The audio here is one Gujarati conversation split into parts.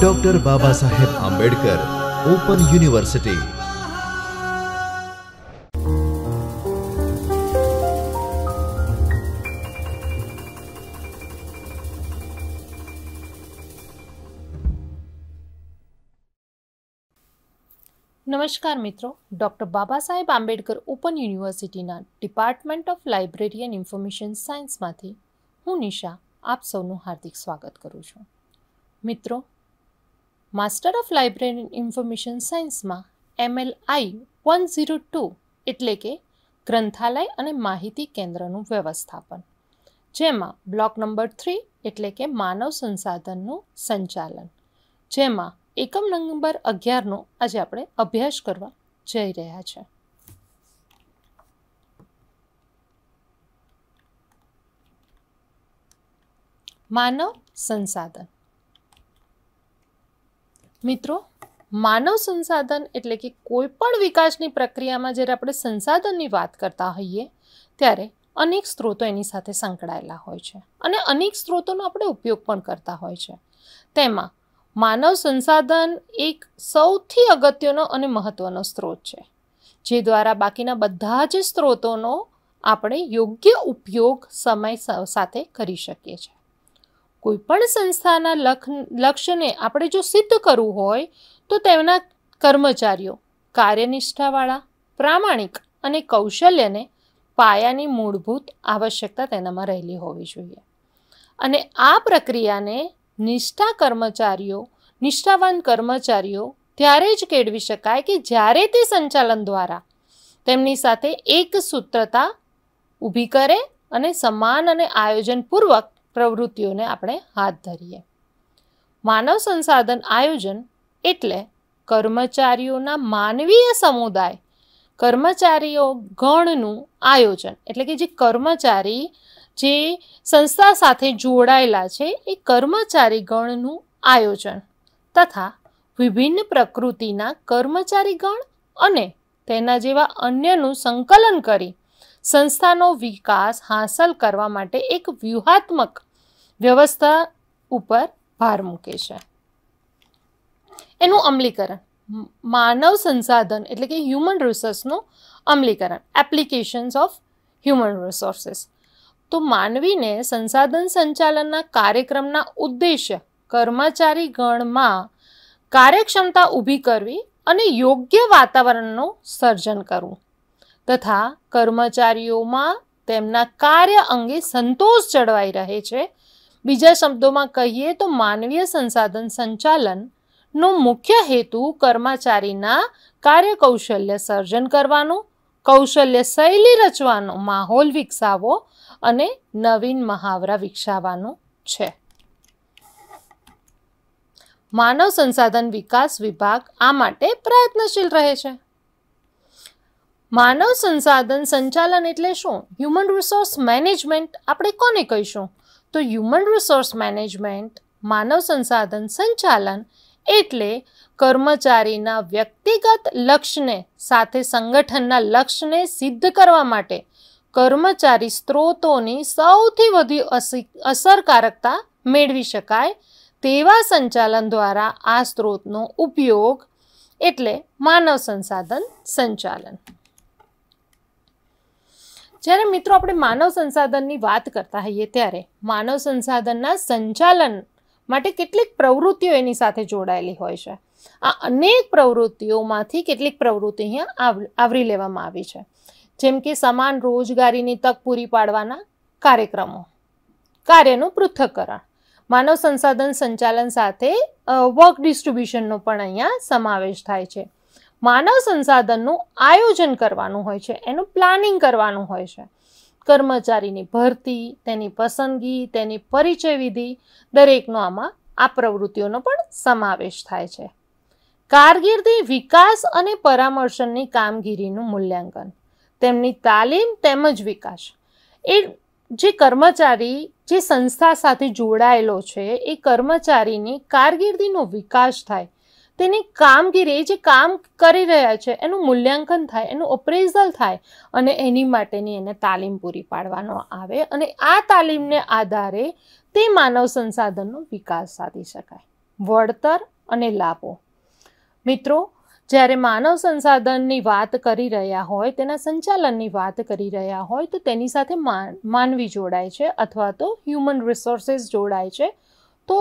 doctor Baba Saheb Ambedkar open university नमस्कार मित्रों doctor Baba Saheb Ambedkar open university department of library and information science में हूँ निशा આપ સૌનું હાર્દિક સ્વાગત કરું છું મિત્રો માસ્ટર ઓફ લાઇબ્રેરી ઇન્ફોર્મેશન સાયન્સમાં M L I one zero two એટલે કે ગ્રંથાલય અને માહિતી કેન્દ્રનું વ્યવસ્થાપન જેમાં બ્લોક નંબર થ્રી એટલે કે માનવ સંસાધનનું સંચાલન જેમાં એકમ નંબર અગિયારનો આજે આપણે અભ્યાસ કરવા જઈ રહ્યા છીએ માનવ સંસાધન મિત્રો માનવ સંસાધન એટલે કે કોઈ પણ વિકાસની પ્રક્રિયામાં જ્યારે આપણે સંસાધનની વાત કરતા હોઈએ ત્યારે અનેક સ્ત્રોતો એની સાથે સંકળાયેલા હોય છે અને અનેક સ્ત્રોતોનો આપણે ઉપયોગ પણ કરતા હોય છે તેમાં માનવ સંસાધન એક સૌથી અગત્યનો અને મહત્વનો સ્ત્રોત છે જે દ્વારા બાકીના બધા જ સ્ત્રોતોનો આપણે યોગ્ય ઉપયોગ સમય સાથે કરી શકીએ છીએ કોઈપણ સંસ્થાના લખ લક્ષ્યને આપણે જો સિદ્ધ કરવું હોય તો તેમના કર્મચારીઓ કાર્યનિષ્ઠાવાળા પ્રામાણિક અને કૌશલ્યને પાયાની મૂળભૂત આવશ્યકતા તેનામાં રહેલી હોવી જોઈએ અને આ પ્રક્રિયાને નિષ્ઠા કર્મચારીઓ નિષ્ઠાવાન કર્મચારીઓ ત્યારે જ કેળવી શકાય કે જ્યારે તે સંચાલન દ્વારા તેમની સાથે એક સૂત્રતા ઊભી કરે અને સમાન અને આયોજનપૂર્વક પ્રવૃત્તિઓને આપણે હાથ ધરીએ માનવ સંસાધન આયોજન એટલે કર્મચારીઓના માનવીય સમુદાય કર્મચારીઓ ગણનું આયોજન એટલે કે જે કર્મચારી જે સંસ્થા સાથે જોડાયેલા છે એ કર્મચારી ગણનું આયોજન તથા વિભિન્ન પ્રકૃતિના કર્મચારી ગણ અને તેના જેવા અન્યનું સંકલન કરી સંસ્થાનો વિકાસ હાંસલ કરવા માટે એક વ્યૂહાત્મક વ્યવસ્થા ઉપર ભાર મૂકે છે એનું અમલીકરણ માનવ સંસાધન એટલે કે હ્યુમન રિસોર્સનું અમલીકરણ એપ્લિકેશન્સ ઓફ હ્યુમન રિસોર્સિસ તો માનવીને સંસાધન સંચાલનના કાર્યક્રમના ઉદ્દેશ્ય કર્મચારી ગણમાં કાર્યક્ષમતા ઊભી કરવી અને યોગ્ય વાતાવરણનું સર્જન કરવું તથા કર્મચારીઓમાં તેમના કાર્ય અંગે સંતોષ જળવાઈ રહે છે બીજા શબ્દોમાં કહીએ તો માનવીય સંસાધન સંચાલનનો મુખ્ય હેતુ કર્મચારીના કાર્ય કૌશલ્ય સર્જન કરવાનું કૌશલ્ય શૈલી રચવાનો માહોલ વિકસાવો અને નવીન મહાવરા વિકસાવવાનો છે માનવ સંસાધન વિકાસ વિભાગ આ માટે પ્રયત્નશીલ રહે છે માનવ સંસાધન સંચાલન એટલે શું હ્યુમન રિસોર્સ મેનેજમેન્ટ આપણે કોને કહીશું તો હ્યુમન રિસોર્સ મેનેજમેન્ટ માનવ સંસાધન સંચાલન એટલે કર્મચારીના વ્યક્તિગત લક્ષ્યને સાથે સંગઠનના લક્ષ્યને સિદ્ધ કરવા માટે કર્મચારી સ્ત્રોતોની સૌથી વધુ અસરકારકતા મેળવી શકાય તેવા સંચાલન દ્વારા આ સ્ત્રોતનો ઉપયોગ એટલે માનવ સંસાધન સંચાલન જ્યારે મિત્રો આપણે માનવ સંસાધનની વાત કરતા હોઈએ ત્યારે માનવ સંસાધનના સંચાલન માટે કેટલીક પ્રવૃત્તિઓ એની સાથે જોડાયેલી હોય છે આ અનેક પ્રવૃત્તિઓમાંથી કેટલીક પ્રવૃત્તિ અહીંયા આવરી લેવામાં આવી છે જેમ કે સમાન રોજગારીની તક પૂરી પાડવાના કાર્યક્રમો કાર્યનું પૃથ્થકરણ માનવ સંસાધન સંચાલન સાથે વર્ક ડિસ્ટ્રીબ્યુશનનો પણ અહીંયા સમાવેશ થાય છે માનવ સંસાધનનું આયોજન કરવાનું હોય છે એનું પ્લાનિંગ કરવાનું હોય છે કર્મચારીની ભરતી તેની પસંદગી તેની પરિચય વિધિ દરેકનો આમાં આ પ્રવૃત્તિઓનો પણ સમાવેશ થાય છે કારકિર્દી વિકાસ અને પરામર્શનની કામગીરીનું મૂલ્યાંકન તેમની તાલીમ તેમજ વિકાસ એ જે કર્મચારી જે સંસ્થા સાથે જોડાયેલો છે એ કર્મચારીની કારકિર્દીનો વિકાસ થાય તેની કામગીરી જે કામ કરી રહ્યા છે એનું મૂલ્યાંકન થાય એનું અપ્રેઝલ થાય અને એની માટેની એને તાલીમ પૂરી પાડવાનો આવે અને આ તાલીમને આધારે તે માનવ સંસાધનનો વિકાસ સાધી શકાય વળતર અને લાભો મિત્રો જ્યારે માનવ સંસાધનની વાત કરી રહ્યા હોય તેના સંચાલનની વાત કરી રહ્યા હોય તો તેની સાથે માનવી જોડાય છે અથવા તો હ્યુમન રિસોર્સિસ જોડાય છે તો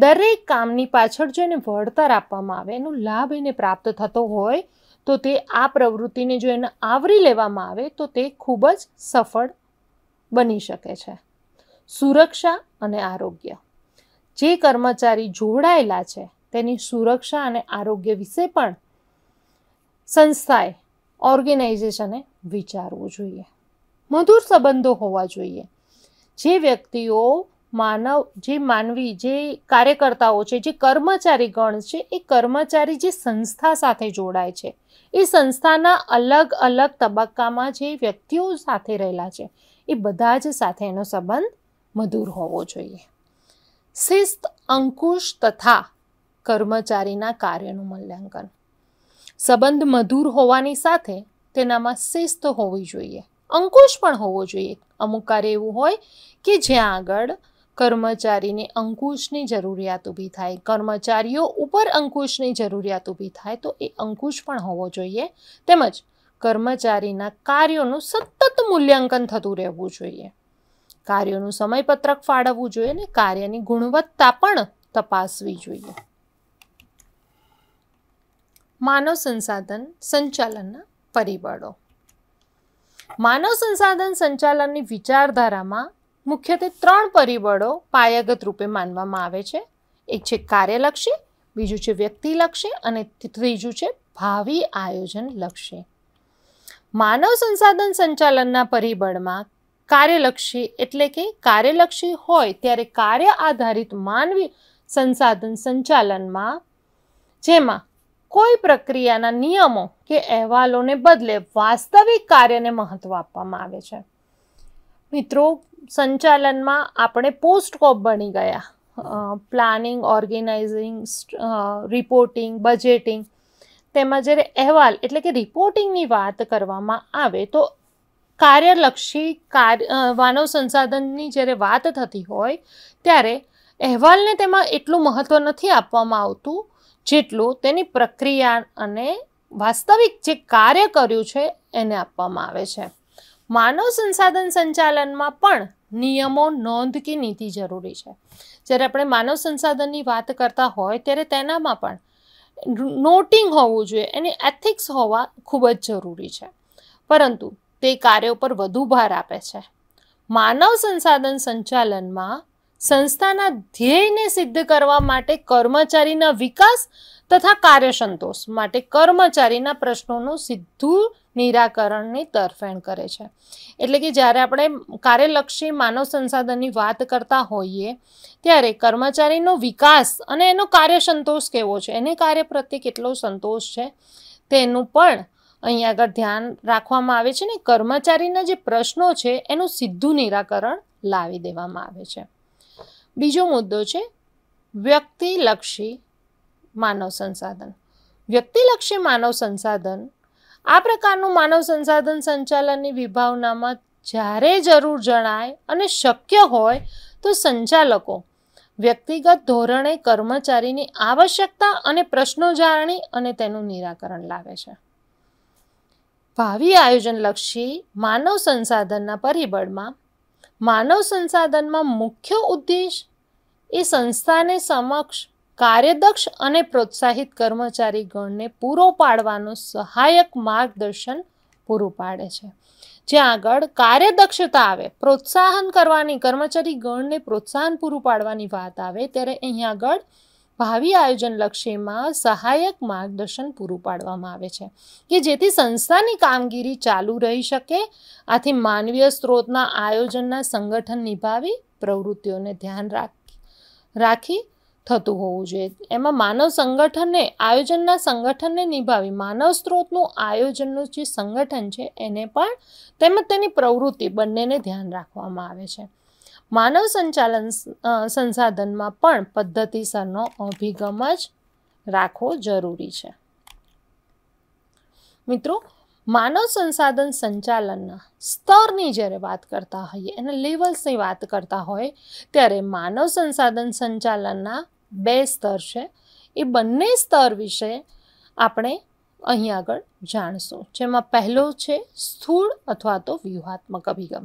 દરેક કામની પાછળ જો એને વળતર આપવામાં આવે એનો લાભ એને પ્રાપ્ત થતો હોય તો તે આ પ્રવૃત્તિને જો એને આવરી લેવામાં આવે તો તે ખૂબ જ સફળ બની શકે છે સુરક્ષા અને આરોગ્ય જે કર્મચારી જોડાયેલા છે તેની સુરક્ષા અને આરોગ્ય વિશે પણ સંસ્થાએ ઓર્ગેનાઇઝેશને વિચારવું જોઈએ મધુર સંબંધો હોવા જોઈએ જે વ્યક્તિઓ માનવ જે માનવી જે કાર્યકર્તાઓ છે જે કર્મચારી ગણ છે એ કર્મચારી જે સંસ્થા સાથે જોડાય છે એ સંસ્થાના અલગ અલગ તબક્કામાં જે વ્યક્તિઓ સાથે રહેલા છે એ બધા જ સાથે એનો સંબંધ મધુર હોવો જોઈએ શિસ્ત અંકુશ તથા કર્મચારીના કાર્યનું મૂલ્યાંકન સંબંધ મધુર હોવાની સાથે તેનામાં શિસ્ત હોવી જોઈએ અંકુશ પણ હોવો જોઈએ અમુક કાર્ય એવું હોય કે જ્યાં આગળ કર્મચારીને અંકુશની જરૂરિયાત ઊભી થાય કર્મચારીઓ ઉપર અંકુશની જરૂરિયાત ઊભી થાય તો એ અંકુશ પણ હોવો જોઈએ તેમજ કર્મચારીના કાર્યોનું સતત મૂલ્યાંકન થતું રહેવું જોઈએ કાર્યોનું સમયપત્રક ફાળવવું જોઈએ અને કાર્યની ગુણવત્તા પણ તપાસવી જોઈએ માનવ સંસાધન સંચાલનના પરિબળો માનવ સંસાધન સંચાલનની વિચારધારામાં મુખ્યત્વે ત્રણ પરિબળો પાયાગત રૂપે માનવામાં આવે છે એક છે કાર્યલક્ષી બીજું છે વ્યક્તિલક્ષી અને ત્રીજું છે ભાવિ આયોજન લક્ષી માનવ સંસાધન સંચાલનના પરિબળમાં કાર્યલક્ષી એટલે કે કાર્યલક્ષી હોય ત્યારે કાર્ય આધારિત માનવી સંસાધન સંચાલનમાં જેમાં કોઈ પ્રક્રિયાના નિયમો કે અહેવાલોને બદલે વાસ્તવિક કાર્યને મહત્ત્વ આપવામાં આવે છે મિત્રો સંચાલનમાં આપણે પોસ્ટ કોપ બની ગયા પ્લાનિંગ ઓર્ગેનાઇઝિંગ રિપોર્ટિંગ બજેટિંગ તેમાં જ્યારે અહેવાલ એટલે કે રિપોર્ટિંગની વાત કરવામાં આવે તો કાર્યલક્ષી કાર્ય માનવ સંસાધનની જ્યારે વાત થતી હોય ત્યારે અહેવાલને તેમાં એટલું મહત્ત્વ નથી આપવામાં આવતું જેટલું તેની પ્રક્રિયા અને વાસ્તવિક જે કાર્ય કર્યું છે એને આપવામાં આવે છે માનવ સંસાધન સંચાલનમાં પણ નિયમો નોંધ કે નીતિ જરૂરી છે જ્યારે આપણે માનવ સંસાધનની વાત કરતા હોય ત્યારે તેનામાં પણ નોટિંગ હોવું જોઈએ અને એથિક્સ હોવા ખૂબ જ જરૂરી છે પરંતુ તે કાર્યો પર વધુ ભાર આપે છે માનવ સંસાધન સંચાલનમાં સંસ્થાના ધ્યેયને સિદ્ધ કરવા માટે કર્મચારીના વિકાસ તથા કાર્ય સંતોષ માટે કર્મચારીના પ્રશ્નોનું સીધું નિરાકરણની તરફેણ કરે છે એટલે કે જ્યારે આપણે કાર્યલક્ષી માનવ સંસાધનની વાત કરતા હોઈએ ત્યારે કર્મચારીનો વિકાસ અને એનો કાર્ય સંતોષ કેવો છે એને કાર્ય પ્રત્યે કેટલો સંતોષ છે તેનું પણ અહીંયા આગળ ધ્યાન રાખવામાં આવે છે ને કર્મચારીના જે પ્રશ્નો છે એનું સીધું નિરાકરણ લાવી દેવામાં આવે છે બીજો મુદ્દો છે વ્યક્તિલક્ષી માનવ સંસાધન વ્યક્તિલક્ષી માનવ સંસાધન આ પ્રકારનું માનવ સંસાધન સંચાલનની વિભાવનામાં જ્યારે જરૂર જણાય અને શક્ય હોય તો સંચાલકો વ્યક્તિગત ધોરણે કર્મચારીની આવશ્યકતા અને પ્રશ્નો જાણી અને તેનું નિરાકરણ લાવે છે ભાવિ આયોજનલક્ષી માનવ સંસાધનના પરિબળમાં માનવ સંસાધનમાં મુખ્ય ઉદ્દેશ એ સંસ્થાને સમક્ષ કાર્યદક્ષ અને પ્રોત્સાહિત કર્મચારી ગણને પૂરો પાડવાનું સહાયક માર્ગદર્શન પૂરું પાડે છે જ્યાં આગળ કાર્યદક્ષતા આવે પ્રોત્સાહન કરવાની કર્મચારી ગણને પ્રોત્સાહન પૂરું પાડવાની વાત આવે ત્યારે અહીંયા આગળ ભાવિ આયોજન લક્ષ્યમાં સહાયક માર્ગદર્શન પૂરું પાડવામાં આવે છે કે જેથી સંસ્થાની કામગીરી ચાલુ રહી શકે આથી માનવીય સ્ત્રોતના આયોજનના સંગઠન નિભાવી પ્રવૃત્તિઓને ધ્યાન રાખી થતું હોવું જોઈએ એમાં માનવ સંગઠનને આયોજનના સંગઠનને નિભાવી માનવ સ્ત્રોતનું આયોજનનું જે સંગઠન છે એને પણ તેમજ તેની પ્રવૃત્તિ બંનેને ધ્યાન રાખવામાં આવે છે માનવ સંચાલન સંસાધનમાં પણ પદ્ધતિસરનો અભિગમ જ રાખવો જરૂરી છે મિત્રો માનવ સંસાધન સંચાલનના સ્તરની જ્યારે વાત કરતા હોઈએ એના લેવલ્સની વાત કરતા હોય ત્યારે માનવ સંસાધન સંચાલનના બે સ્તર છે એ બંને સ્તર વિશે આપણે અહીં આગળ જાણશું જેમાં પહેલો છે સ્થૂળ અથવા તો વ્યૂહાત્મક અભિગમ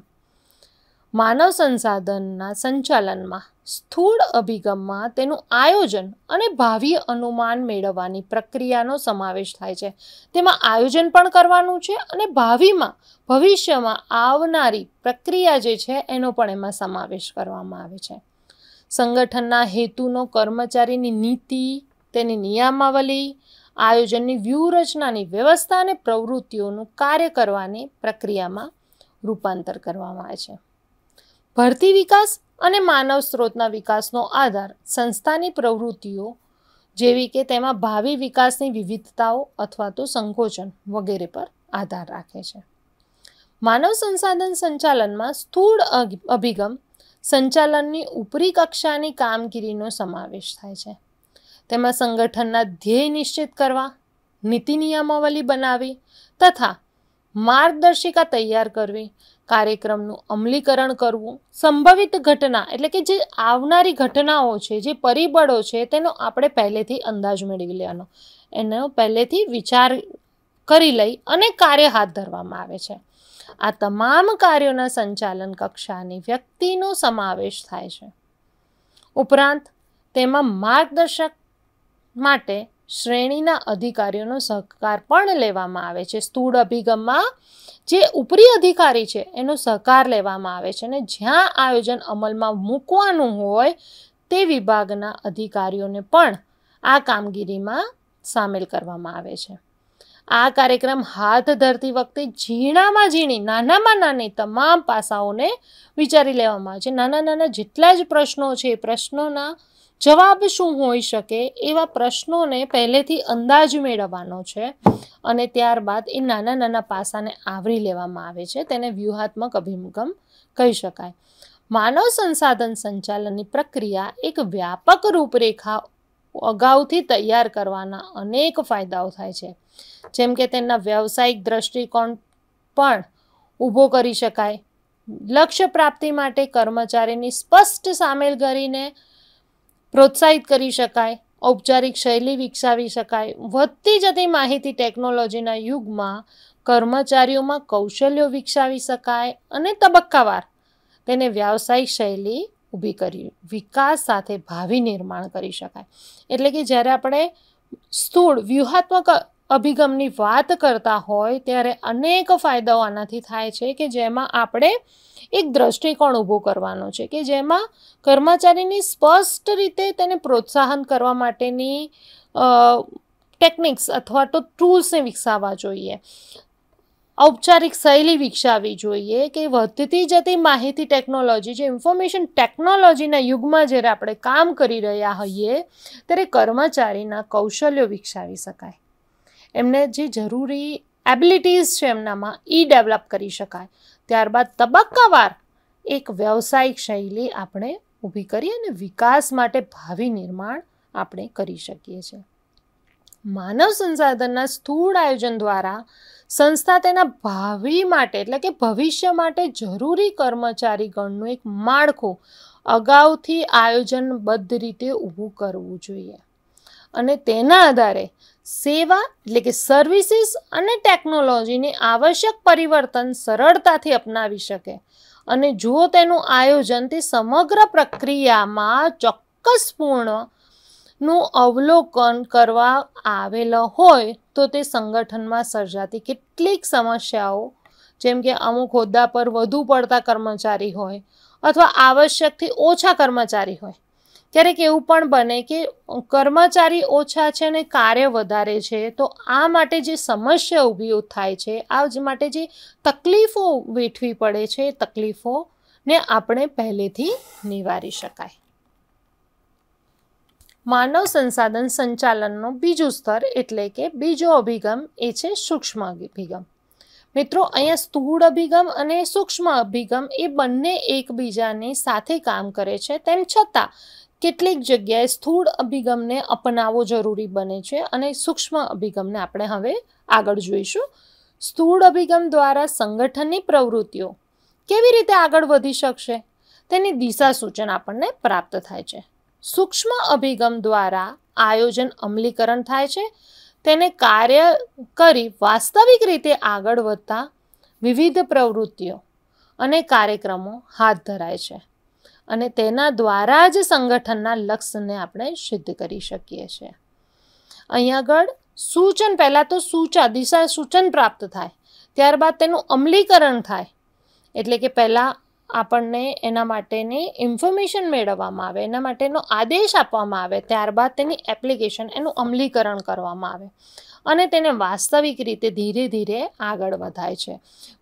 માનવ સંસાધનના સંચાલનમાં સ્થૂળ અભિગમમાં તેનું આયોજન અને ભાવિ અનુમાન મેળવવાની પ્રક્રિયાનો સમાવેશ થાય છે તેમાં આયોજન પણ કરવાનું છે અને ભાવિમાં ભવિષ્યમાં આવનારી પ્રક્રિયા જે છે એનો પણ એમાં સમાવેશ કરવામાં આવે છે સંગઠનના હેતુનો કર્મચારીની નીતિ તેની નિયમાવલી આયોજનની વ્યૂહરચનાની વ્યવસ્થા અને પ્રવૃત્તિઓનું કાર્ય કરવાની પ્રક્રિયામાં રૂપાંતર કરવામાં આવે છે ભરતી વિકાસ અને માનવ સ્ત્રોતના વિકાસનો આધાર સંસ્થાની પ્રવૃત્તિઓ જેવી કે તેમાં ભાવિ વિકાસની વિવિધતાઓ અથવા તો સંકોચન વગેરે પર આધાર રાખે છે માનવ સંસાધન સંચાલનમાં સ્થૂળ અભિગમ સંચાલનની ઉપરી કક્ષાની કામગીરીનો સમાવેશ થાય છે તેમાં સંગઠનના ધ્યેય નિશ્ચિત કરવા નીતિ નિયમાવલી બનાવી તથા માર્ગદર્શિકા તૈયાર કરવી કાર્યક્રમનું અમલીકરણ કરવું સંભવિત ઘટના એટલે કે જે આવનારી ઘટનાઓ છે જે પરિબળો છે તેનો આપણે પહેલેથી અંદાજ મેળવી લેવાનો એનો પહેલેથી વિચાર કરી લઈ અને કાર્ય હાથ ધરવામાં આવે છે આ તમામ કાર્યોના સંચાલન કક્ષાની વ્યક્તિનો સમાવેશ થાય છે ઉપરાંત તેમાં માર્ગદર્શક માટે શ્રેણીના અધિકારીઓનો સહકાર પણ લેવામાં આવે છે સ્થૂળ અભિગમમાં જે ઉપરી અધિકારી છે એનો સહકાર લેવામાં આવે છે અને જ્યાં આયોજન અમલમાં મૂકવાનું હોય તે વિભાગના અધિકારીઓને પણ આ કામગીરીમાં સામેલ કરવામાં આવે છે આ કાર્યક્રમ હાથ ધરતી વખતે ઝીણામાં ઝીણી નાનામાં નાની તમામ પાસાઓને વિચારી લેવામાં આવે છે નાના નાના જેટલા જ પ્રશ્નો છે પ્રશ્નોના જવાબ શું હોઈ શકે એવા પ્રશ્નોને પહેલેથી અંદાજ મેળવવાનો છે અને ત્યારબાદ એ નાના નાના પાસાને આવરી લેવામાં આવે છે તેને વ્યૂહાત્મક અભિગમ કહી શકાય માનવ સંસાધન સંચાલનની પ્રક્રિયા એક વ્યાપક રૂપરેખા અગાઉથી તૈયાર કરવાના અનેક ફાયદાઓ થાય છે જેમ કે તેના વ્યવસાયિક દ્રષ્ટિકોણ પણ ઊભો કરી શકાય લક્ષ્ય પ્રાપ્તિ માટે કર્મચારીની સ્પષ્ટ સામેલ કરીને પ્રોત્સાહિત કરી શકાય ઔપચારિક શૈલી વિકસાવી શકાય વધતી જતી માહિતી ટેકનોલોજીના યુગમાં કર્મચારીઓમાં કૌશલ્યો વિકસાવી શકાય અને તબક્કાવાર તેને વ્યવસાયિક શૈલી ઊભી કરી વિકાસ સાથે ભાવિ નિર્માણ કરી શકાય એટલે કે જ્યારે આપણે સ્થૂળ વ્યૂહાત્મક અભિગમની વાત કરતા હોય ત્યારે અનેક ફાયદાઓ આનાથી થાય છે કે જેમાં આપણે એક દ્રષ્ટિકોણ ઊભો કરવાનો છે કે જેમાં કર્મચારીની સ્પષ્ટ રીતે તેને પ્રોત્સાહન કરવા માટેની ટેકનિક્સ અથવા તો ટૂલ્સને વિકસાવવા જોઈએ ઔપચારિક શૈલી વિકસાવી જોઈએ કે વધતી જતી માહિતી ટેકનોલોજી જે ઇન્ફોર્મેશન ટેકનોલોજીના યુગમાં જ્યારે આપણે કામ કરી રહ્યા હોઈએ ત્યારે કર્મચારીના કૌશલ્યો વિકસાવી શકાય એમને જે જરૂરી એબિલિટીઝ છે એમનામાં એ ડેવલપ કરી શકાય ત્યારબાદ તબક્કાવાર એક વ્યવસાયિક શૈલી આપણે ઊભી કરી અને વિકાસ માટે ભાવિ નિર્માણ આપણે કરી શકીએ છીએ માનવ સંસાધનના સ્થૂળ આયોજન દ્વારા સંસ્થા તેના ભાવિ માટે એટલે કે ભવિષ્ય માટે જરૂરી કર્મચારી ગણનું એક માળખું અગાઉથી આયોજનબદ્ધ રીતે ઊભું કરવું જોઈએ અને તેના આધારે સેવા એટલે કે સર્વિસીસ અને ટેકનોલોજીને આવશ્યક પરિવર્તન સરળતાથી અપનાવી શકે અને જો તેનું આયોજન તે સમગ્ર પ્રક્રિયામાં ચોક્કસપૂર્ણ નું અવલોકન કરવા આવેલો હોય તો તે સંગઠનમાં સર્જાતી કેટલીક સમસ્યાઓ જેમ કે અમુક હોદ્દા પર વધુ પડતા કર્મચારી હોય અથવા આવશ્યકથી ઓછા કર્મચારી હોય ક્યારેક એવું પણ બને કે કર્મચારી ઓછા છે અને કાર્ય વધારે છે તો આ માટે જે સમસ્યા ઊભી થાય છે આ માટે જે તકલીફો વેઠવી પડે છે તકલીફોને આપણે પહેલેથી નિવારી શકાય માનવ સંસાધન સંચાલનનો બીજું સ્તર એટલે કે બીજો અભિગમ એ છે સૂક્ષ્મ અભિગમ મિત્રો અહીંયા સ્થૂળ અભિગમ અને સૂક્ષ્મ અભિગમ એ બંને એકબીજાની સાથે કામ કરે છે તેમ છતાં કેટલીક જગ્યાએ સ્થૂળ અભિગમને અપનાવવો જરૂરી બને છે અને સૂક્ષ્મ અભિગમને આપણે હવે આગળ જોઈશું સ્થૂળ અભિગમ દ્વારા સંગઠનની પ્રવૃત્તિઓ કેવી રીતે આગળ વધી શકશે તેની દિશા સૂચન આપણને પ્રાપ્ત થાય છે સૂક્ષ્મ અભિગમ દ્વારા આયોજન અમલીકરણ થાય છે તેને કાર્ય કરી વાસ્તવિક રીતે આગળ વધતા વિવિધ પ્રવૃત્તિઓ અને કાર્યક્રમો હાથ ધરાય છે અને તેના દ્વારા જ સંગઠનના લક્ષ્યને આપણે સિદ્ધ કરી શકીએ છીએ અહીં આગળ સૂચન પહેલાં તો સૂચા દિશા સૂચન પ્રાપ્ત થાય ત્યારબાદ તેનું અમલીકરણ થાય એટલે કે પહેલાં આપણને એના માટેની ઇન્ફોર્મેશન મેળવવામાં આવે એના માટેનો આદેશ આપવામાં આવે ત્યારબાદ તેની એપ્લિકેશન એનું અમલીકરણ કરવામાં આવે અને તેને વાસ્તવિક રીતે ધીરે ધીરે આગળ વધાય છે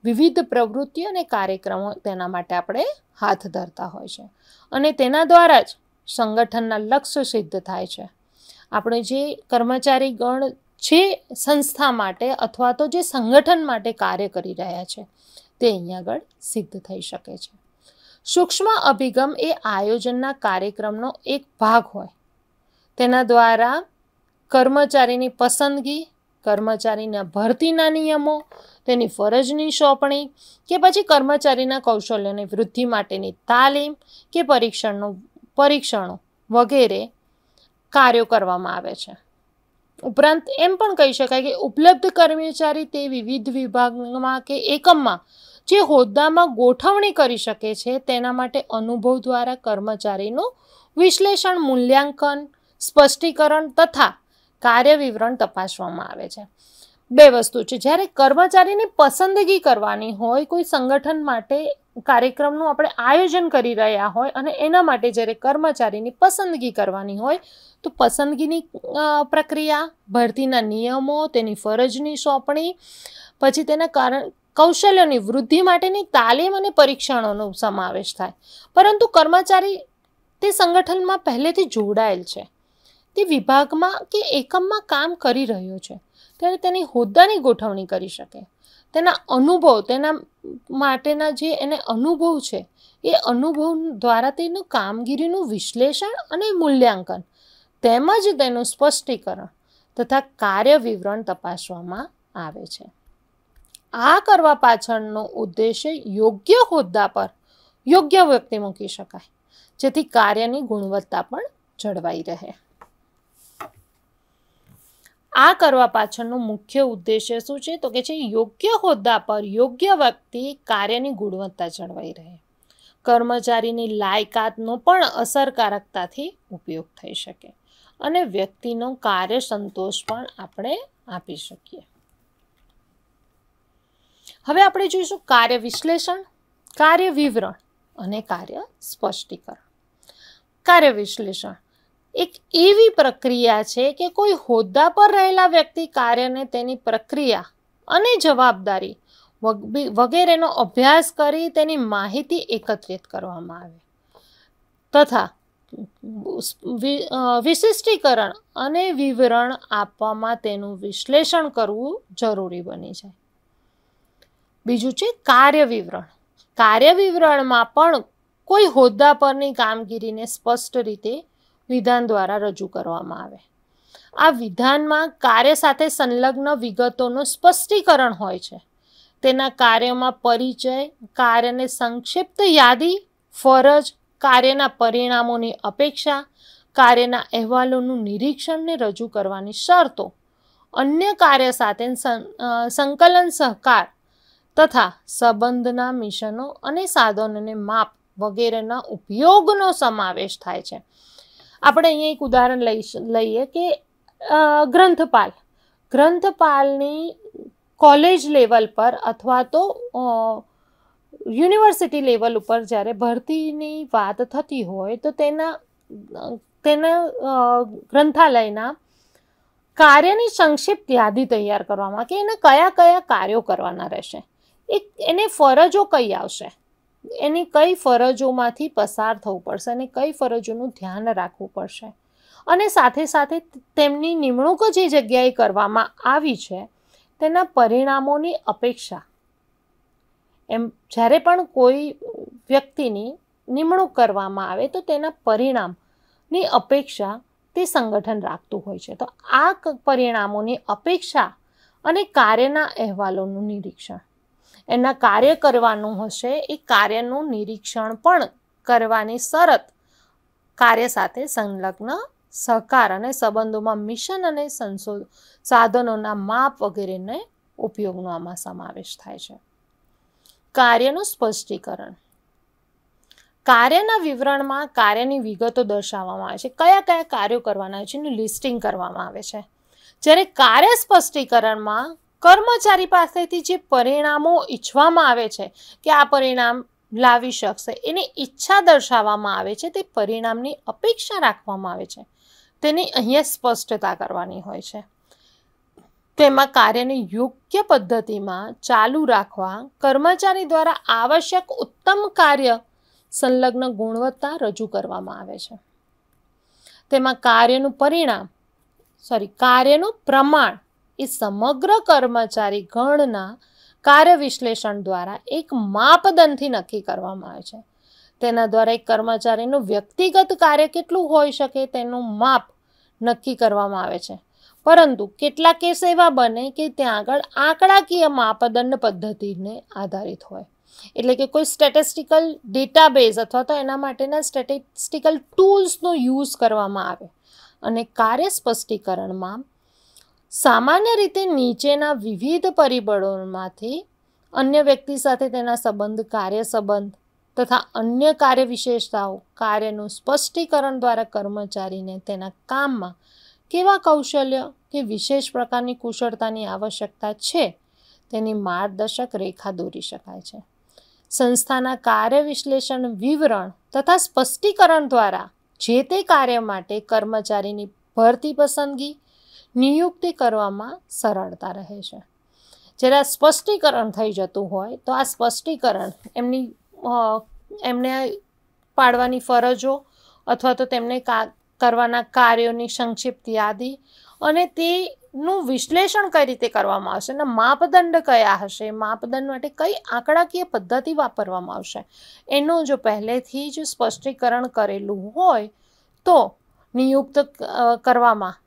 વિવિધ પ્રવૃત્તિઓ અને કાર્યક્રમો તેના માટે આપણે હાથ ધરતા હોય છે અને તેના દ્વારા જ સંગઠનના લક્ષ્ય સિદ્ધ થાય છે આપણે જે કર્મચારીગણ ગણ જે સંસ્થા માટે અથવા તો જે સંગઠન માટે કાર્ય કરી રહ્યા છે તે અહીંયા આગળ સિદ્ધ થઈ શકે છે સૂક્ષ્મ અભિગમ એ આયોજનના કાર્યક્રમનો એક ભાગ હોય તેના દ્વારા કર્મચારીની પસંદગી કર્મચારીના ભરતીના નિયમો તેની ફરજની સોંપણી કે પછી કર્મચારીના કૌશલ્યની વૃદ્ધિ માટેની તાલીમ કે પરીક્ષણનું પરીક્ષણો વગેરે કાર્યો કરવામાં આવે છે ઉપરાંત એમ પણ કહી શકાય કે ઉપલબ્ધ કર્મચારી તે વિવિધ વિભાગમાં કે એકમમાં જે હોદ્દામાં ગોઠવણી કરી શકે છે તેના માટે અનુભવ દ્વારા કર્મચારીનું વિશ્લેષણ મૂલ્યાંકન સ્પષ્ટીકરણ તથા કાર્ય વિવરણ તપાસવામાં આવે છે બે વસ્તુ છે જ્યારે કર્મચારીની પસંદગી કરવાની હોય કોઈ સંગઠન માટે કાર્યક્રમનું આપણે આયોજન કરી રહ્યા હોય અને એના માટે જ્યારે કર્મચારીની પસંદગી કરવાની હોય તો પસંદગીની પ્રક્રિયા ભરતીના નિયમો તેની ફરજની સોંપણી પછી તેના કારણ કૌશલ્યોની વૃદ્ધિ માટેની તાલીમ અને પરીક્ષણોનો સમાવેશ થાય પરંતુ કર્મચારી તે સંગઠનમાં પહેલેથી જોડાયેલ છે તે વિભાગમાં કે એકમમાં કામ કરી રહ્યો છે ત્યારે તેની હોદ્દાની ગોઠવણી કરી શકે તેના અનુભવ તેના માટેના જે એને અનુભવ છે એ અનુભવ દ્વારા તેનું કામગીરીનું વિશ્લેષણ અને મૂલ્યાંકન તેમજ તેનું સ્પષ્ટીકરણ તથા કાર્ય વિવરણ તપાસવામાં આવે છે આ કરવા પાછળનો ઉદ્દેશ્ય યોગ્ય હોદ્દા પર યોગ્ય વ્યક્તિ મૂકી શકાય જેથી કાર્યની ગુણવત્તા પણ જળવાઈ રહે આ કરવા પાછળનો મુખ્ય ઉદ્દેશ્ય શું છે તો કે છે યોગ્ય હોદ્દા પર યોગ્ય વ્યક્તિ કાર્યની ગુણવત્તા જળવાઈ રહે કર્મચારીની લાયકાતનો પણ અસરકારકતાથી ઉપયોગ થઈ શકે અને વ્યક્તિનો કાર્ય સંતોષ પણ આપણે આપી શકીએ હવે આપણે જોઈશું કાર્ય વિશ્લેષણ કાર્ય વિવરણ અને કાર્ય સ્પષ્ટીકરણ કાર્ય વિશ્લેષણ એક એવી પ્રક્રિયા છે કે કોઈ હોદ્દા પર રહેલા વ્યક્તિ કાર્યને તેની પ્રક્રિયા અને જવાબદારી વગેરેનો અભ્યાસ કરી તેની માહિતી એકત્રિત કરવામાં આવે તથા વિશિષ્ટીકરણ અને વિવરણ આપવામાં તેનું વિશ્લેષણ કરવું જરૂરી બની જાય બીજું છે કાર્ય વિવરણ કાર્ય વિવરણમાં પણ કોઈ હોદ્દા પરની કામગીરીને સ્પષ્ટ રીતે વિધાન દ્વારા રજૂ કરવામાં આવે આ વિધાનમાં કાર્ય સાથે સંલગ્ન વિગતોનું સ્પષ્ટીકરણ હોય છે તેના કાર્યમાં પરિચય કાર્યને સંક્ષિપ્ત યાદી ફરજ કાર્યના પરિણામોની અપેક્ષા કાર્યના અહેવાલોનું નિરીક્ષણને રજૂ કરવાની શરતો અન્ય કાર્ય સાથે સંકલન સહકાર તથા સંબંધના મિશનો અને સાધનોને માપ વગેરેના ઉપયોગનો સમાવેશ થાય છે આપણે અહીંયા એક ઉદાહરણ લઈ લઈએ કે ગ્રંથપાલ ગ્રંથપાલની કોલેજ લેવલ પર અથવા તો યુનિવર્સિટી લેવલ ઉપર જ્યારે ભરતીની વાત થતી હોય તો તેના તેના ગ્રંથાલયના કાર્યની સંક્ષિપ્ત યાદી તૈયાર કરવામાં કે એના કયા કયા કાર્યો કરવાના રહેશે એ એને ફરજો કઈ આવશે એની કઈ ફરજોમાંથી પસાર થવું પડશે અને કઈ ફરજોનું ધ્યાન રાખવું પડશે અને સાથે સાથે તેમની નિમણૂક જે જગ્યાએ કરવામાં આવી છે તેના પરિણામોની અપેક્ષા એમ જ્યારે પણ કોઈ વ્યક્તિની નિમણૂક કરવામાં આવે તો તેના પરિણામની અપેક્ષા તે સંગઠન રાખતું હોય છે તો આ પરિણામોની અપેક્ષા અને કાર્યના અહેવાલોનું નિરીક્ષણ એના કાર્ય કરવાનું હશે એ કાર્યનું નિરીક્ષણ પણ કરવાની શરત કાર્ય સાથે સંલગ્ન સહકાર અને સંબંધોમાં મિશન અને સંશોધ સાધનોના માપ વગેરેને ઉપયોગનો આમાં સમાવેશ થાય છે કાર્યનું સ્પષ્ટીકરણ કાર્યના વિવરણમાં કાર્યની વિગતો દર્શાવવામાં આવે છે કયા કયા કાર્યો કરવાના છે એનું લિસ્ટિંગ કરવામાં આવે છે જ્યારે કાર્ય સ્પષ્ટીકરણમાં કર્મચારી પાસેથી જે પરિણામો ઈચ્છવામાં આવે છે કે આ પરિણામ લાવી શકશે એની ઈચ્છા દર્શાવવામાં આવે છે તે પરિણામની અપેક્ષા રાખવામાં આવે છે તેની અહીંયા સ્પષ્ટતા કરવાની હોય છે તેમાં કાર્યને યોગ્ય પદ્ધતિમાં ચાલુ રાખવા કર્મચારી દ્વારા આવશ્યક ઉત્તમ કાર્ય સંલગ્ન ગુણવત્તા રજૂ કરવામાં આવે છે તેમાં કાર્યનું પરિણામ સોરી કાર્યનું પ્રમાણ એ સમગ્ર કર્મચારી ગણના કાર્ય વિશ્લેષણ દ્વારા એક માપદંડથી નક્કી કરવામાં આવે છે તેના દ્વારા એક કર્મચારીનું વ્યક્તિગત કાર્ય કેટલું હોઈ શકે તેનું માપ નક્કી કરવામાં આવે છે પરંતુ કેટલા કેસ એવા બને કે ત્યાં આગળ આંકડાકીય માપદંડ પદ્ધતિને આધારિત હોય એટલે કે કોઈ સ્ટેટિસ્ટિકલ ડેટાબેઝ અથવા તો એના માટેના સ્ટેટિસ્ટિકલ ટૂલ્સનો યુઝ કરવામાં આવે અને કાર્ય સ્પષ્ટીકરણમાં સામાન્ય રીતે નીચેના વિવિધ પરિબળોમાંથી અન્ય વ્યક્તિ સાથે તેના સંબંધ કાર્ય સંબંધ તથા અન્ય કાર્ય વિશેષતાઓ કાર્યનું સ્પષ્ટીકરણ દ્વારા કર્મચારીને તેના કામમાં કેવા કૌશલ્ય કે વિશેષ પ્રકારની કુશળતાની આવશ્યકતા છે તેની માર્ગદર્શક રેખા દોરી શકાય છે સંસ્થાના કાર્ય વિશ્લેષણ વિવરણ તથા સ્પષ્ટીકરણ દ્વારા જે તે કાર્ય માટે કર્મચારીની ભરતી પસંદગી નિયુક્તિ કરવામાં સરળતા રહે છે જ્યારે આ સ્પષ્ટીકરણ થઈ જતું હોય તો આ સ્પષ્ટીકરણ એમની એમને પાડવાની ફરજો અથવા તો તેમને કરવાના કાર્યોની સંક્ષિપ્ત યાદી અને તેનું વિશ્લેષણ કઈ રીતે કરવામાં આવશે અને માપદંડ કયા હશે માપદંડ માટે કઈ આંકડાકીય પદ્ધતિ વાપરવામાં આવશે એનું જો પહેલેથી જ સ્પષ્ટીકરણ કરેલું હોય તો નિયુક્ત કરવામાં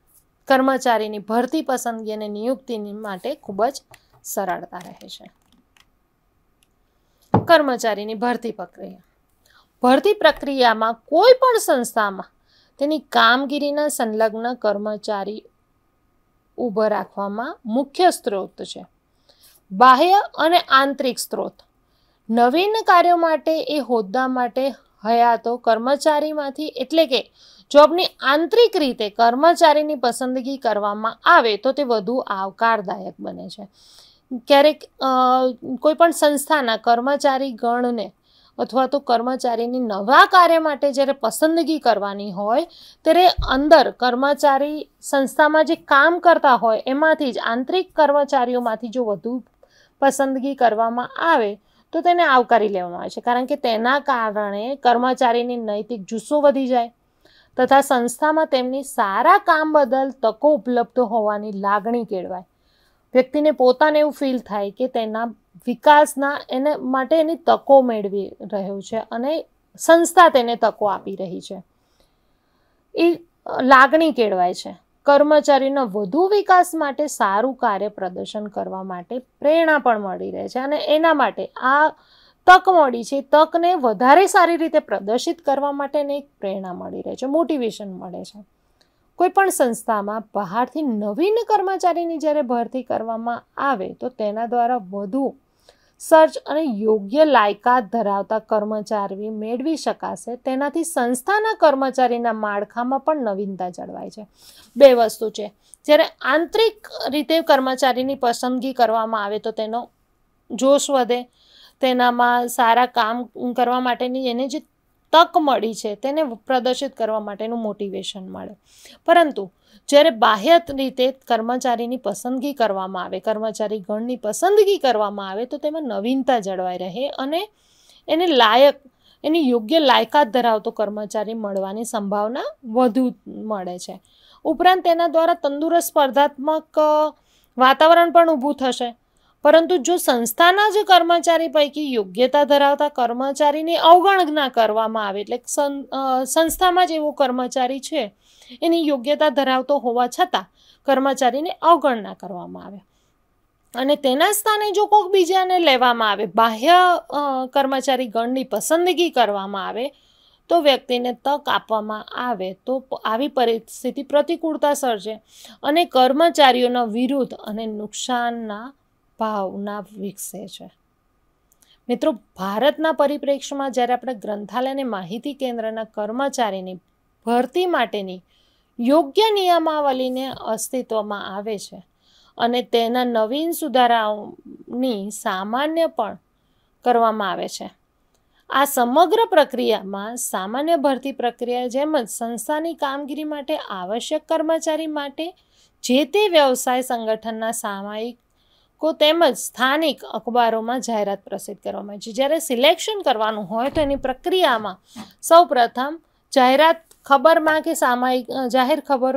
કર્મચારીની ભરતી પસંદગી અને નિયુક્તિ માટે ખૂબ જ સરળતા રહે છે કર્મચારીની ભરતી પ્રક્રિયા ભરતી પ્રક્રિયામાં કોઈ પણ સંસ્થામાં તેની કામગીરીના સંલગ્ન કર્મચારી ઊભો રાખવામાં મુખ્ય સ્ત્રોત છે બાહ્ય અને આંતરિક સ્ત્રોત નવીન કાર્યો માટે એ હોદ્દા માટે હયાતો કર્મચારીમાંથી એટલે કે જોબની આંતરિક રીતે કર્મચારીની પસંદગી કરવામાં આવે તો તે વધુ આવકારદાયક બને છે ક્યારેક કોઈપણ સંસ્થાના કર્મચારી ગણને અથવા તો કર્મચારીની નવા કાર્ય માટે જ્યારે પસંદગી કરવાની હોય ત્યારે અંદર કર્મચારી સંસ્થામાં જે કામ કરતા હોય એમાંથી જ આંતરિક કર્મચારીઓમાંથી જો વધુ પસંદગી કરવામાં આવે તો તેને આવકારી લેવામાં આવે છે કારણ કે તેના કારણે કર્મચારીની નૈતિક જુસ્સો વધી જાય તથા સંસ્થામાં તેમની સારા કામ બદલ તકો ઉપલબ્ધ હોવાની લાગણી કેળવાય વ્યક્તિને પોતાને એવું ફીલ થાય કે તેના વિકાસના એને માટે એની તકો મેળવી રહ્યો છે અને સંસ્થા તેને તકો આપી રહી છે એ લાગણી કેળવાય છે કર્મચારીનો વધુ વિકાસ માટે સારું કાર્ય પ્રદર્શન કરવા માટે પ્રેરણા પણ મળી રહે છે અને એના માટે આ તક મળી છે તકને વધારે સારી રીતે પ્રદર્શિત કરવા માટેની એક પ્રેરણા મળી રહે છે મોટિવેશન મળે છે કોઈપણ સંસ્થામાં બહારથી નવીન કર્મચારીની જ્યારે ભરતી કરવામાં આવે તો તેના દ્વારા વધુ સર્ચ અને યોગ્ય લાયકાત ધરાવતા કર્મચારી મેળવી શકાશે તેનાથી સંસ્થાના કર્મચારીના માળખામાં પણ નવીનતા જળવાય છે બે વસ્તુ છે જ્યારે આંતરિક રીતે કર્મચારીની પસંદગી કરવામાં આવે તો તેનો જોશ વધે તેનામાં સારા કામ કરવા માટેની એને જે તક મળી છે તેને પ્રદર્શિત કરવા માટેનું મોટિવેશન મળે પરંતુ જ્યારે બાહ્ય રીતે કર્મચારીની પસંદગી કરવામાં આવે કર્મચારી ગણની પસંદગી કરવામાં આવે તો તેમાં નવીનતા જળવાઈ રહે અને એને લાયક એની યોગ્ય લાયકાત ધરાવતો કર્મચારી મળવાની સંભાવના વધુ મળે છે ઉપરાંત તેના દ્વારા તંદુરસ્ત સ્પર્ધાત્મક વાતાવરણ પણ ઊભું થશે પરંતુ જો સંસ્થાના જ કર્મચારી પૈકી યોગ્યતા ધરાવતા કર્મચારીની અવગણના કરવામાં આવે એટલે સંસ્થામાં જ એવો કર્મચારી છે એની યોગ્યતા ધરાવતો હોવા છતાં કર્મચારીની અવગણના કરવામાં આવે અને તેના સ્થાને જો કોઈક બીજાને લેવામાં આવે બાહ્ય કર્મચારી ગણની પસંદગી કરવામાં આવે તો વ્યક્તિને તક આપવામાં આવે તો આવી પરિસ્થિતિ પ્રતિકૂળતા સર્જે અને કર્મચારીઓનો વિરોધ અને નુકસાનના ભાવના વિકસે છે મિત્રો ભારતના પરિપ્રેક્ષ્યમાં જ્યારે આપણે ગ્રંથાલયને માહિતી કેન્દ્રના કર્મચારીની ભરતી માટેની યોગ્ય નિયમાવલીને અસ્તિત્વમાં આવે છે અને તેના નવીન સુધારાઓની સામાન્ય પણ કરવામાં આવે છે આ સમગ્ર પ્રક્રિયામાં સામાન્ય ભરતી પ્રક્રિયા જેમ જ સંસ્થાની કામગીરી માટે આવશ્યક કર્મચારી માટે જે તે વ્યવસાય સંગઠનના સામાયિક કો તેમજ સ્થાનિક અખબારોમાં જાહેરાત પ્રસિદ્ધ કરવામાં આવે છે જ્યારે સિલેક્શન કરવાનું હોય તો એની પ્રક્રિયામાં સૌપ્રથમ જાહેરાત ખબરમાં કે સામાયિક જાહેર ખબર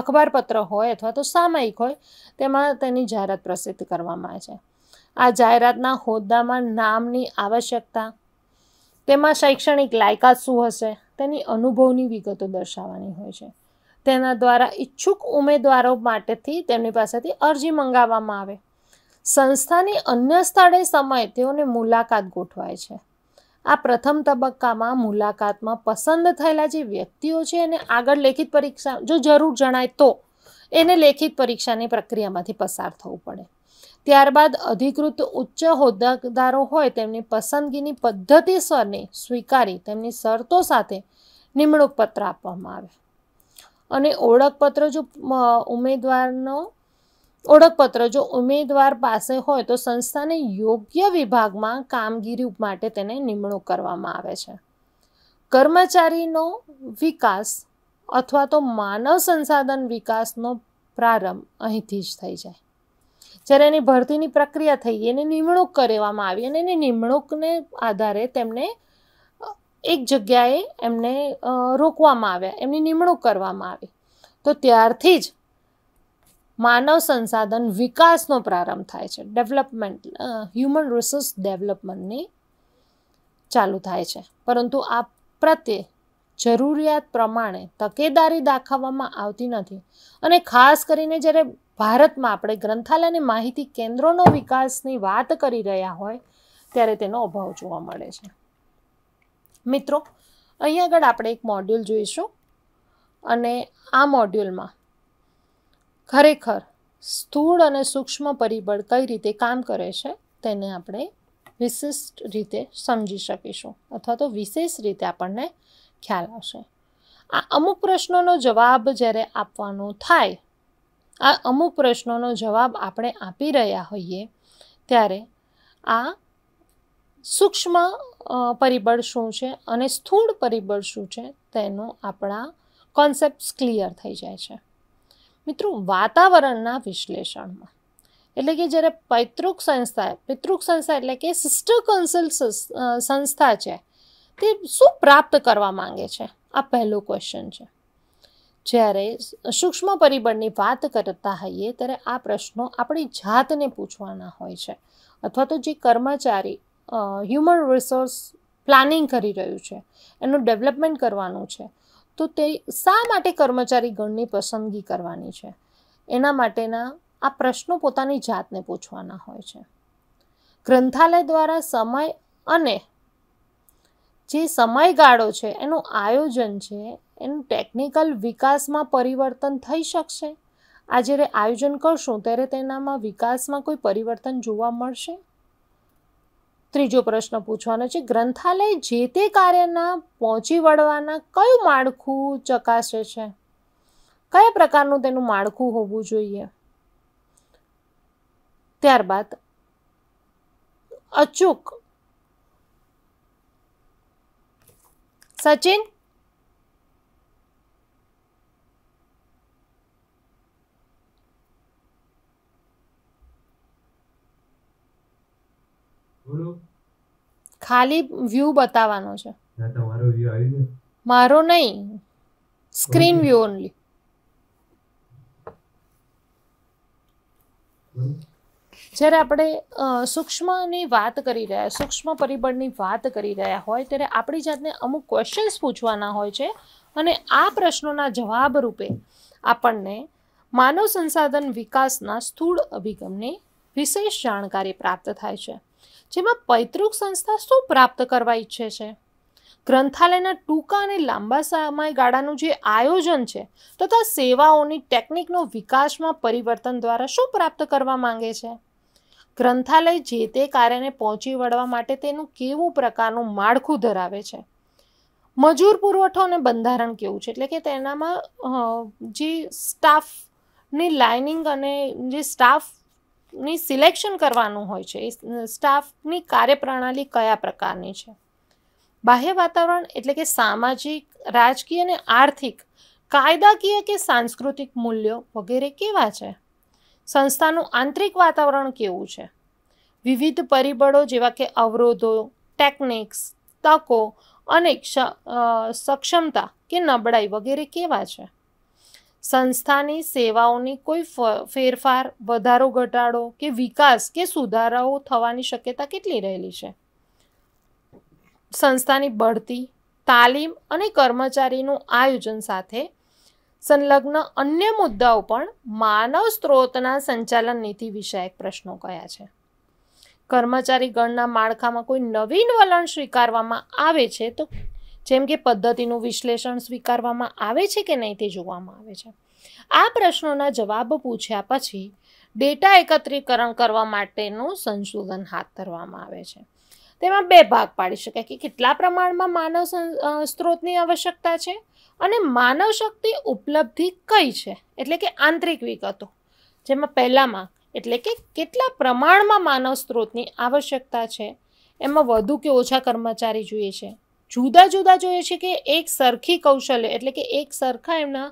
અખબારપત્ર હોય અથવા તો સામાયિક હોય તેમાં તેની જાહેરાત પ્રસિદ્ધ કરવામાં આવે છે આ જાહેરાતના હોદ્દામાં નામની આવશ્યકતા તેમાં શૈક્ષણિક લાયકાત શું હશે તેની અનુભવની વિગતો દર્શાવવાની હોય છે તેના દ્વારા ઈચ્છુક ઉમેદવારો માટેથી તેમની પાસેથી અરજી મંગાવવામાં આવે સંસ્થાની અન્ય સ્થળે સમય તેઓને મુલાકાત ગોઠવાય છે આ પ્રથમ તબક્કામાં મુલાકાતમાં પસંદ થયેલા જે વ્યક્તિઓ છે એને આગળ લેખિત પરીક્ષા જો જરૂર જણાય તો એને લેખિત પરીક્ષાની પ્રક્રિયામાંથી પસાર થવું પડે ત્યારબાદ અધિકૃત ઉચ્ચ હોદ્દેદારો હોય તેમની પસંદગીની પદ્ધતિસરને સ્વીકારી તેમની શરતો સાથે નિમણૂક પત્ર આપવામાં આવે અને ઓળખપત્ર જો ઉમેદવારનો ઓળખપત્ર જો ઉમેદવાર પાસે હોય તો સંસ્થાને યોગ્ય વિભાગમાં કામગીરી માટે તેને નિમણૂક કરવામાં આવે છે કર્મચારીનો વિકાસ અથવા તો માનવ સંસાધન વિકાસનો પ્રારંભ અહીંથી જ થઈ જાય જ્યારે એની ભરતીની પ્રક્રિયા થઈ એને નિમણૂક કરવામાં આવી અને એની નિમણૂકને આધારે તેમને એક જગ્યાએ એમને રોકવામાં આવ્યા એમની નિમણૂક કરવામાં આવી તો ત્યારથી જ માનવ સંસાધન વિકાસનો પ્રારંભ થાય છે ડેવલપમેન્ટ હ્યુમન રિસોર્સ ડેવલપમેન્ટની ચાલુ થાય છે પરંતુ આ પ્રત્યે જરૂરિયાત પ્રમાણે તકેદારી દાખવવામાં આવતી નથી અને ખાસ કરીને જ્યારે ભારતમાં આપણે ગ્રંથાલયની માહિતી કેન્દ્રોનો વિકાસની વાત કરી રહ્યા હોય ત્યારે તેનો અભાવ જોવા મળે છે મિત્રો અહીં આગળ આપણે એક મોડ્યુલ જોઈશું અને આ મોડ્યુલમાં ખરેખર સ્થૂળ અને સૂક્ષ્મ પરિબળ કઈ રીતે કામ કરે છે તેને આપણે વિશિષ્ટ રીતે સમજી શકીશું અથવા તો વિશેષ રીતે આપણને ખ્યાલ આવશે આ અમુક પ્રશ્નોનો જવાબ જ્યારે આપવાનો થાય આ અમુક પ્રશ્નોનો જવાબ આપણે આપી રહ્યા હોઈએ ત્યારે આ સૂક્ષ્મ પરિબળ શું છે અને સ્થૂળ પરિબળ શું છે તેનો આપણા કોન્સેપ્ટ ક્લિયર થઈ જાય છે મિત્રો વાતાવરણના વિશ્લેષણમાં એટલે કે જ્યારે પૈતૃક સંસ્થા પિતૃક સંસ્થા એટલે કે સિસ્ટર કન્સલ્ટ સંસ્થા છે તે શું પ્રાપ્ત કરવા માંગે છે આ પહેલો ક્વેશ્ચન છે જ્યારે સૂક્ષ્મ પરિબળની વાત કરતા હોઈએ ત્યારે આ પ્રશ્નો આપણી જાતને પૂછવાના હોય છે અથવા તો જે કર્મચારી હ્યુમન રિસોર્સ પ્લાનિંગ કરી રહ્યું છે એનું ડેવલપમેન્ટ કરવાનું છે તો તે શા માટે કર્મચારી ગણની પસંદગી કરવાની છે એના માટેના આ પ્રશ્નો પોતાની જાતને પૂછવાના હોય છે ગ્રંથાલય દ્વારા સમય અને જે સમયગાળો છે એનું આયોજન છે એનું ટેકનિકલ વિકાસમાં પરિવર્તન થઈ શકશે આ જ્યારે આયોજન કરશું ત્યારે તેનામાં વિકાસમાં કોઈ પરિવર્તન જોવા મળશે ત્રીજો પ્રશ્ન પૂછવાનો છે ગ્રંથાલય જે તે કાર્યના પહોંચી વળવાના કયું માળખું ચકાસે છે કયા પ્રકારનું તેનું માળખું હોવું જોઈએ ત્યારબાદ અચૂક સચિન ખાલી વ્યૂ બતાવવાનો છે તમારો વ્યૂ આવી ગયો મારો નહીં સ્ક્રીન વ્યૂ ઓનલી જ્યારે આપણે સૂક્ષ્મની વાત કરી રહ્યા સૂક્ષ્મ પરિબળની વાત કરી રહ્યા હોય ત્યારે આપણી જાતને અમુક ક્વેશ્ચન્સ પૂછવાના હોય છે અને આ પ્રશ્નોના જવાબ રૂપે આપણને માનવ સંસાધન વિકાસના સ્થૂળ અભિગમની વિશેષ જાણકારી પ્રાપ્ત થાય છે જેમાં પૈતૃક સંસ્થા શું પ્રાપ્ત કરવા ઈચ્છે છે ગ્રંથાલયના ટૂંકા અને લાંબા સમયગાળાનું જે આયોજન છે તથા સેવાઓની ટેકનિકનો વિકાસમાં પરિવર્તન દ્વારા શું પ્રાપ્ત કરવા માંગે છે ગ્રંથાલય જે તે કાર્યને પહોંચી વળવા માટે તેનું કેવું પ્રકારનું માળખું ધરાવે છે મજૂર પુરવઠો અને બંધારણ કેવું છે એટલે કે તેનામાં જે સ્ટાફની લાઇનિંગ અને જે સ્ટાફ ની સિલેક્શન કરવાનું હોય છે એ સ્ટાફની કાર્યપ્રણાલી કયા પ્રકારની છે બાહ્ય વાતાવરણ એટલે કે સામાજિક રાજકીય અને આર્થિક કાયદાકીય કે સાંસ્કૃતિક મૂલ્યો વગેરે કેવા છે સંસ્થાનું આંતરિક વાતાવરણ કેવું છે વિવિધ પરિબળો જેવા કે અવરોધો ટેકનિક્સ તકો અને સક્ષમતા કે નબળાઈ વગેરે કેવા છે સંસ્થાની સેવાઓની કોઈ ફેરફાર વધારો ઘટાડો કે વિકાસ કે સુધારાઓ થવાની શક્યતા કેટલી રહેલી છે સંસ્થાની બઢતી તાલીમ અને કર્મચારીનું આયોજન સાથે સંલગ્ન અન્ય મુદ્દાઓ પણ માનવ સ્ત્રોતના સંચાલન નીતિ વિષયક પ્રશ્નો કયા છે કર્મચારી ગણના માળખામાં કોઈ નવીન વલણ સ્વીકારવામાં આવે છે તો જેમ કે પદ્ધતિનું વિશ્લેષણ સ્વીકારવામાં આવે છે કે નહીં તે જોવામાં આવે છે આ પ્રશ્નોના જવાબ પૂછ્યા પછી ડેટા એકત્રીકરણ કરવા માટેનું સંશોધન હાથ ધરવામાં આવે છે તેમાં બે ભાગ પાડી શકાય કે કેટલા પ્રમાણમાં માનવ સ્ત્રોતની આવશ્યકતા છે અને માનવ શક્તિ ઉપલબ્ધિ કઈ છે એટલે કે આંતરિક વિગતો જેમાં પહેલામાં એટલે કે કેટલા પ્રમાણમાં માનવ સ્ત્રોતની આવશ્યકતા છે એમાં વધુ કે ઓછા કર્મચારી જોઈએ છે જુદા જુદા જોઈએ છે કે એક સરખી કૌશલ્ય એટલે કે એક સરખા એમના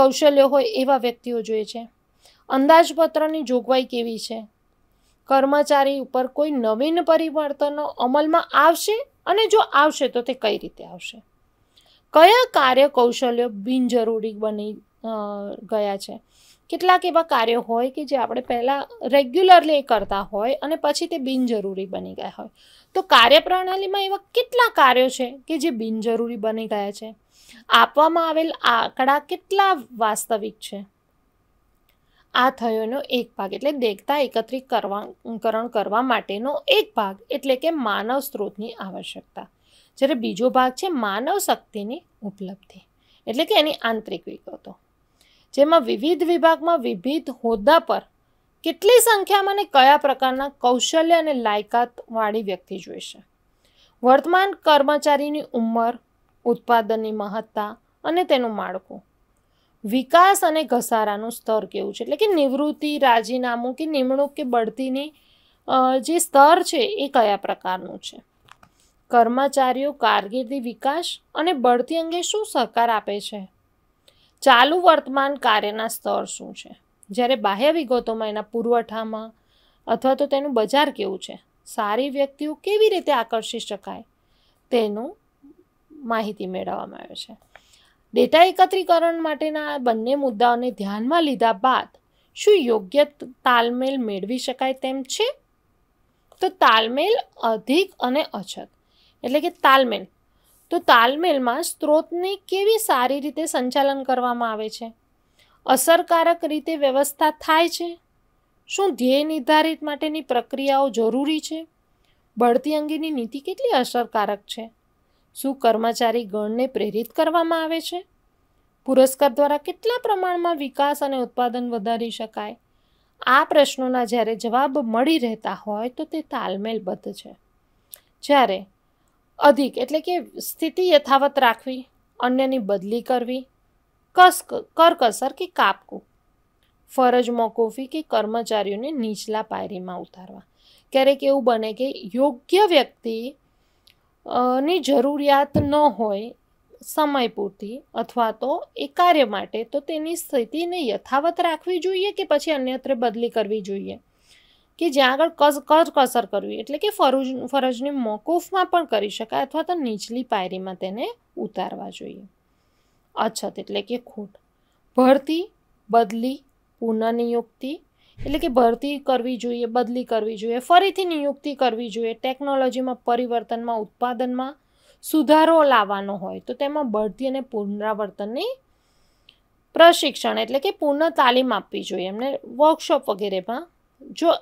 કૌશલ્ય હોય એવા વ્યક્તિઓ જોઈએ છે અંદાજપત્રની જોગવાઈ કેવી છે કર્મચારી ઉપર કોઈ નવીન પરિવર્તનો અમલમાં આવશે અને જો આવશે તો તે કઈ રીતે આવશે કયા કાર્ય કૌશલ્યો બિનજરૂરી બની ગયા છે કેટલાક એવા કાર્યો હોય કે જે આપણે પહેલાં રેગ્યુલરલી કરતા હોય અને પછી તે બિનજરૂરી બની ગયા હોય તો કાર્યપ્રણાલીમાં એવા કેટલા કાર્યો છે કે જે બિનજરૂરી બની ગયા છે આપવામાં આવેલ આંકડા કેટલા વાસ્તવિક છે આ થયોનો એક ભાગ એટલે દેખતા એકત્રિત કરવાકરણ કરવા માટેનો એક ભાગ એટલે કે માનવ સ્ત્રોતની આવશ્યકતા જ્યારે બીજો ભાગ છે માનવ શક્તિની ઉપલબ્ધિ એટલે કે એની આંતરિક વિગતો જેમાં વિવિધ વિભાગમાં વિવિધ હોદ્દા પર કેટલી સંખ્યામાં અને કયા પ્રકારના કૌશલ્ય અને લાયકાતવાળી વ્યક્તિ જોઈશે વર્તમાન કર્મચારીની ઉંમર ઉત્પાદનની મહત્તા અને તેનું માળખું વિકાસ અને ઘસારાનું સ્તર કેવું છે એટલે કે નિવૃત્તિ રાજીનામું કે નિમણૂક કે બઢતીની જે સ્તર છે એ કયા પ્રકારનું છે કર્મચારીઓ કારકિર્દી વિકાસ અને બઢતી અંગે શું સહકાર આપે છે ચાલુ વર્તમાન કાર્યના સ્તર શું છે જ્યારે બાહ્ય વિગતોમાં એના પુરવઠામાં અથવા તો તેનું બજાર કેવું છે સારી વ્યક્તિઓ કેવી રીતે આકર્ષી શકાય તેનું માહિતી મેળવવામાં આવે છે ડેટા એકત્રીકરણ માટેના બંને મુદ્દાઓને ધ્યાનમાં લીધા બાદ શું યોગ્ય તાલમેલ મેળવી શકાય તેમ છે તો તાલમેલ અધિક અને અછત એટલે કે તાલમેલ તો તાલમેલમાં સ્ત્રોતને કેવી સારી રીતે સંચાલન કરવામાં આવે છે અસરકારક રીતે વ્યવસ્થા થાય છે શું ધ્યેય નિર્ધારિત માટેની પ્રક્રિયાઓ જરૂરી છે બઢતી અંગેની નીતિ કેટલી અસરકારક છે શું કર્મચારી ગણને પ્રેરિત કરવામાં આવે છે પુરસ્કાર દ્વારા કેટલા પ્રમાણમાં વિકાસ અને ઉત્પાદન વધારી શકાય આ પ્રશ્નોના જ્યારે જવાબ મળી રહેતા હોય તો તે તાલમેલબદ્ધ છે જ્યારે અધિક એટલે કે સ્થિતિ યથાવત રાખવી અન્યની બદલી કરવી કસક કરકસર કે કાપકું ફરજ મોકૂફી કે કર્મચારીઓને નીચલા પાયરીમાં ઉતારવા ક્યારેક એવું બને કે યોગ્ય વ્યક્તિ ની જરૂરિયાત ન હોય સમય પૂરતી અથવા તો એ કાર્ય માટે તો તેની સ્થિતિને યથાવત રાખવી જોઈએ કે પછી અન્યત્ર બદલી કરવી જોઈએ કે જ્યાં આગળ કસ કસર કરવી એટલે કે ફરજ ફરજને મોકૂફમાં પણ કરી શકાય અથવા તો નીચલી પાયરીમાં તેને ઉતારવા જોઈએ અછત એટલે કે ખોટ ભરતી બદલી પુનઃનિયુક્તિ એટલે કે ભરતી કરવી જોઈએ બદલી કરવી જોઈએ ફરીથી નિયુક્તિ કરવી જોઈએ ટેકનોલોજીમાં પરિવર્તનમાં ઉત્પાદનમાં સુધારો લાવવાનો હોય તો તેમાં બઢતી અને પુનરાવર્તનની પ્રશિક્ષણ એટલે કે પૂર્ણ તાલીમ આપવી જોઈએ એમને વર્કશોપ વગેરેમાં જો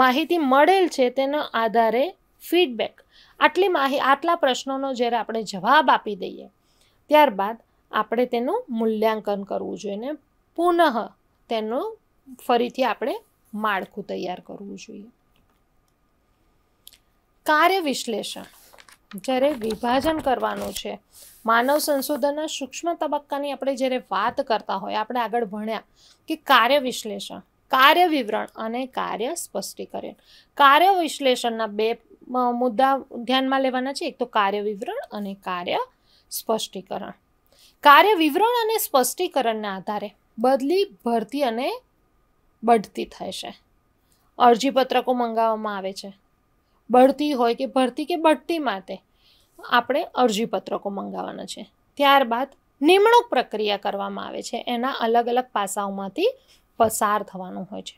માહિતી મળેલ છે તેના આધારે ફીડબેક આટલી માહિ આટલા પ્રશ્નોનો જ્યારે આપણે જવાબ આપી દઈએ ત્યારબાદ આપણે તેનું મૂલ્યાંકન કરવું જોઈએ ને પુનઃ તેનું ફરીથી આપણે માળખું તૈયાર કરવું જોઈએ કાર્ય વિશ્લેષણ જ્યારે વિભાજન કરવાનું છે માનવ સંશોધનના સૂક્ષ્મ તબક્કાની આપણે જ્યારે વાત કરતા હોય આપણે આગળ ભણ્યા કે કાર્ય વિશ્લેષણ કાર્ય વિવરણ અને કાર્ય સ્પષ્ટીકરણ કાર્ય વિશ્લેષણના બે મુદ્દા ધ્યાનમાં લેવાના છે એક તો કાર્ય વિવરણ અને કાર્ય સ્પષ્ટીકરણ કાર્ય વિવરણ અને સ્પષ્ટીકરણના આધારે બદલી ભરતી અને બઢતી થશે અરજીપત્રકો મંગાવવામાં આવે છે બઢતી હોય કે ભરતી કે બઢતી માટે આપણે અરજીપત્રકો મંગાવવાના છે ત્યારબાદ નિમણૂક પ્રક્રિયા કરવામાં આવે છે એના અલગ અલગ પાસાઓમાંથી પસાર થવાનું હોય છે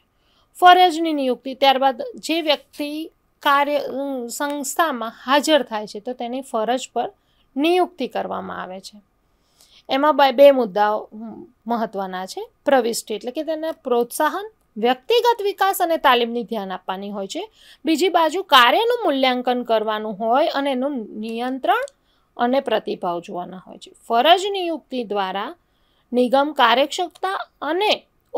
ફરજની નિયુક્તિ ત્યારબાદ જે વ્યક્તિ કાર્ય સંસ્થામાં હાજર થાય છે તો તેની ફરજ પર નિયુક્તિ કરવામાં આવે છે એમાં બે મુદ્દાઓ મહત્વના છે પ્રવિષ્ટિ એટલે કે તેને પ્રોત્સાહન વ્યક્તિગત વિકાસ અને તાલીમની ધ્યાન આપવાની હોય છે બીજી બાજુ કાર્યનું મૂલ્યાંકન કરવાનું હોય અને એનું નિયંત્રણ અને પ્રતિભાવ જોવાના હોય છે ફરજ નિયુક્તિ દ્વારા નિગમ કાર્યક્ષમતા અને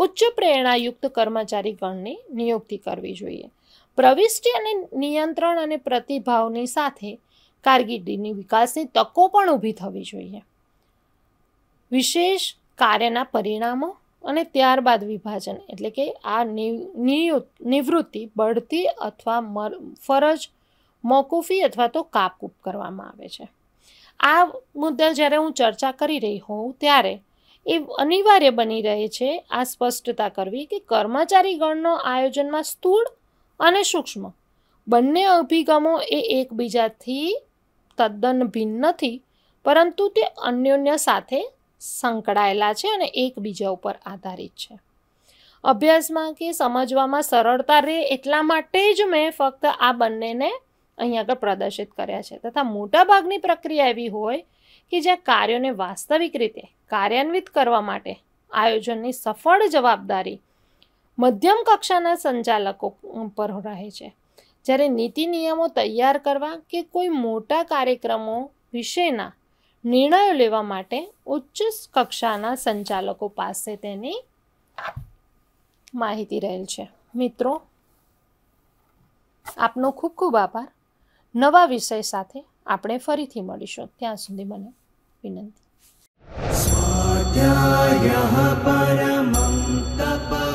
ઉચ્ચ પ્રેરણાયુક્ત કર્મચારીગણની નિયુક્તિ કરવી જોઈએ પ્રવિષ્ટિ અને નિયંત્રણ અને પ્રતિભાવની સાથે કારકિર્દીની વિકાસની તકો પણ ઊભી થવી જોઈએ વિશેષ કાર્યના પરિણામો અને ત્યારબાદ વિભાજન એટલે કે આ નિવૃત્તિ બઢતી અથવા ફરજ મોકૂફી અથવા તો કાપકૂપ કરવામાં આવે છે આ મુદ્દા જ્યારે હું ચર્ચા કરી રહી હોઉં ત્યારે એ અનિવાર્ય બની રહે છે આ સ્પષ્ટતા કરવી કે કર્મચારી ગણનો આયોજનમાં સ્થૂળ અને સૂક્ષ્મ બંને અભિગમો એ એકબીજાથી તદ્દન ભિન્ન નથી પરંતુ તે અન્યોન્ય સાથે સંકળાયેલા છે અને એકબીજા ઉપર આધારિત છે અભ્યાસમાં કે સમજવામાં સરળતા રહે એટલા માટે જ મેં ફક્ત આ બંનેને અહીં આગળ પ્રદર્શિત કર્યા છે તથા મોટાભાગની પ્રક્રિયા એવી હોય કે જ્યાં કાર્યોને વાસ્તવિક રીતે કાર્યાન્વિત કરવા માટે આયોજનની સફળ જવાબદારી મધ્યમ કક્ષાના સંચાલકો પર રહે છે જ્યારે નીતિ નિયમો તૈયાર કરવા કે કોઈ મોટા કાર્યક્રમો વિશેના નિર્ણયો લેવા માટે ઉચ્ચ કક્ષાના સંચાલકો પાસે તેની માહિતી રહેલ છે મિત્રો આપનો ખૂબ ખૂબ આભાર નવા વિષય સાથે આપણે ફરીથી મળીશું ત્યાં સુધી મને વિનંતી સ્વાધ્યાય પરમં